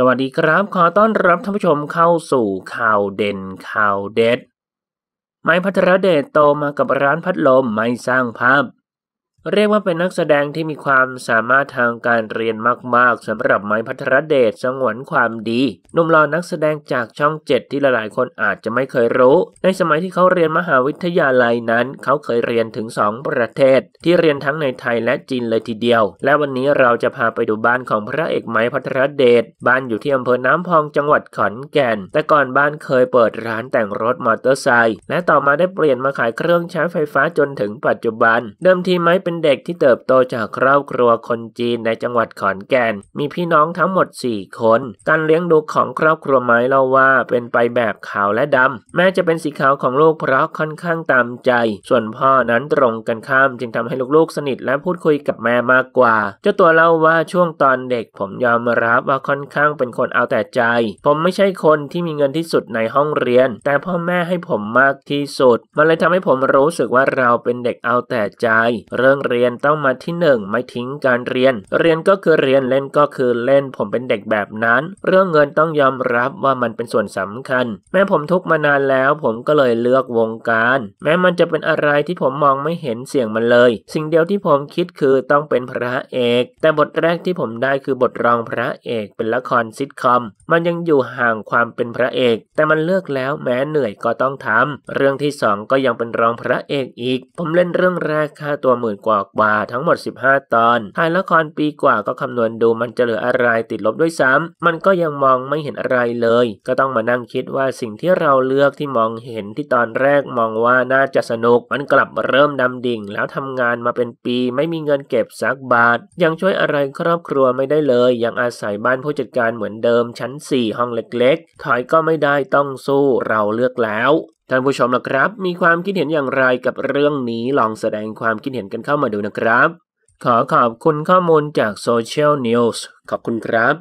สวัสดีครับ ขอต้อนรับท่านผู้ชมเข้าสู่ข่าวเด่นข่าวเด็ด ไม้พัทรเดชโตมากับร้านพัดลมไม่สร้างภาพเรียกว่าเป็นนักแสดงที่มีความสามารถทางการเรียนมากๆสำหรับไม้พัทรเดชสงวนความดีนุ่มหล่อนักแสดงจากช่องเจ็ดที่หลายๆคนอาจจะไม่เคยรู้ ในสมัยที่เขาเรียนมหาวิทยาลัยนั้น เขาเคยเรียนถึง 2 ประเทศ ที่เรียนทั้งในไทยและจีนเลยทีเดียว และวันนี้เราจะพาไปดูบ้านของพระเอกไม้พัทรเดชบ้านอยู่ที่อำเภอน้ำพองจังหวัดขอนแก่น แต่ก่อนบ้านเคยเปิดร้านแต่งรถมอเตอร์ไซค์และต่อมาได้เปลี่ยนมาขายเครื่องใช้ไฟฟ้าจนถึงปัจจุบันเดิมทีไม้เป็นเด็กที่เติบโตจากครอบครัวคนจีนในจังหวัดขอนแก่นมีพี่น้องทั้งหมด 4 คนการเลี้ยงดูของครอบครัวไม้เล่าว่าเป็นไปแบบขาวและดำแม่จะเป็นสีขาวของลูกเพราะค่อนข้างตามใจ ส่วนพ่อนั้นตรงกันข้ามจึงทำให้ลูกๆ สนิทและพูดคุยกับแม่มากกว่า เจ้าตัวเล่าว่าช่วงตอนเด็กผมยอมรับว่าค่อนข้างเป็นคนเอาแต่ใจ ผมไม่ใช่คนที่มีเงินที่สุดในห้องเรียน แต่พ่อแม่ให้ผมมากที่สุดมันเลยทำให้ผมรู้สึกว่าเราเป็นเด็กเอาแต่ใจเรื่ององเรียนต้องมาที่ 1 ไม่ทิ้งการเรียน เรียนก็คือเรียนเล่นก็คือเล่นผมเป็นเด็กแบบนั้น เรื่องเงินต้องยอมรับว่ามันเป็นส่วนสำคัญ แม้ผมทุกมานานแล้วผมก็เลยเลือกวงการ แม้มันจะเป็นอะไรที่ผมมองไม่เห็นเสี่ยงมันเลย สิ่งเดียวที่ผมคิดคือต้องเป็นพระเอก แต่บทแรกที่ผมได้คือบทรองพระเอกเป็นละครซิทคอม มันยังอยู่ห่างความเป็นพระเอก แต่มันเลือกแล้วแม้เหนื่อยก็ต้องทำ เรื่องที่2ก็ยังเป็นรองพระเอกอีก ผมเล่นเรื่องแรกค่าตัวหมื่นกว่ากว่ากว่าทั้งหมด 15 ตอนถ่ายละครปีกว่าก็คำนวณดูมันจะเหลืออะไรติดลบด้วยซ้ำมันก็ยังมองไม่เห็นอะไรเลย ก็ต้องมานั่งคิดว่าสิ่งที่เราเลือกที่มองเห็นที่ตอนแรกมองว่าน่าจะสนุก มันกลับเริ่มดำดิ่ง แล้วทำงานมาเป็นปีไม่มีเงินเก็บสักบาท ยังช่วยอะไรครอบครัวไม่ได้เลย ยังอาศัยบ้านผู้จัดการเหมือนเดิม ชั้น4ห้องเล็กๆ ถอยก็ไม่ได้ต้องสู้เราเลือกแล้วท่านผู้ชมนะครับ มีความคิดเห็นอย่างไรกับเรื่องนี้ ลองแสดงความคิดเห็นกันเข้ามาดูนะครับ ขอขอบคุณข้อมูลจากโซเชียลนิวส์ขอบคุณครับ